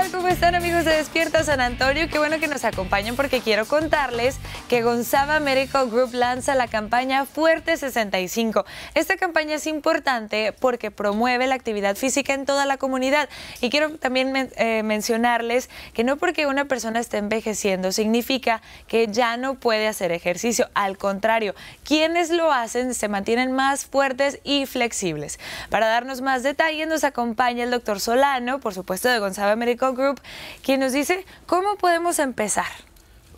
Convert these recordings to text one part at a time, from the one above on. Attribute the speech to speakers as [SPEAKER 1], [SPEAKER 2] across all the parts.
[SPEAKER 1] tal? ¿Cómo están amigos de Despierta San Antonio? Qué bueno que nos acompañen porque quiero contarles que Gonzaga Medical Group lanza la campaña Fuerte 65. Esta campaña es importante porque promueve la actividad física en toda la comunidad y quiero también eh, mencionarles que no porque una persona esté envejeciendo significa que ya no puede hacer ejercicio, al contrario, quienes lo hacen se mantienen más fuertes y flexibles. Para darnos más detalles, nos acompaña el doctor Solano, por supuesto de Gonzaga Medical Grupo Group, nos dice cómo podemos empezar.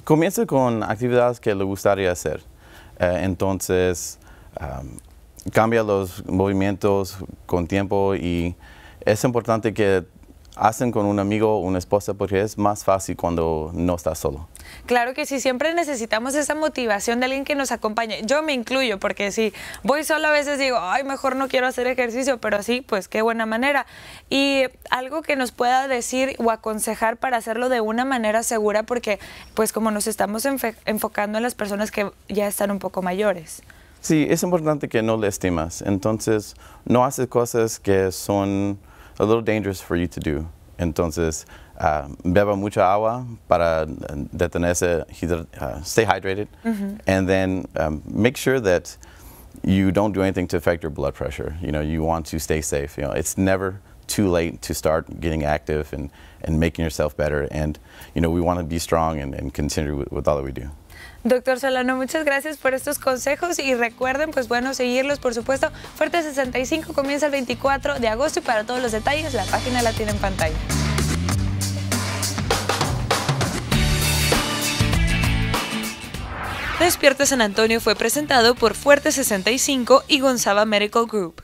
[SPEAKER 2] Comienza con actividades que le gustaría hacer. Eh, entonces, cambia los movimientos con tiempo y es importante que hacen con un amigo o una esposa porque es más fácil cuando no estás solo.
[SPEAKER 1] Claro que sí, siempre necesitamos esa motivación de alguien que nos acompañe. Yo me incluyo porque si voy solo a veces digo, ay, mejor no quiero hacer ejercicio, pero sí, pues qué buena manera. Y algo que nos pueda decir o aconsejar para hacerlo de una manera segura porque pues como nos estamos enfocando en las personas que ya están un poco mayores.
[SPEAKER 2] Sí, es importante que no le estimas. Entonces, no haces cosas que son a little dangerous for you to do. Entonces, uh, beba mucha agua para um, detenerse, uh, stay hydrated, mm -hmm. and then um, make sure that you don't do anything to affect your blood pressure. You know, you want to stay safe. You know, it's never too late to start getting active and, and making yourself better. And, you know, we want to be strong and, and continue with, with all that we do.
[SPEAKER 1] Doctor Solano, muchas gracias por estos consejos y recuerden, pues bueno, seguirlos, por supuesto. Fuerte 65 comienza el 24 de agosto y para todos los detalles la página la tiene en pantalla. Despierta San Antonio fue presentado por Fuerte 65 y Gonzaba Medical Group.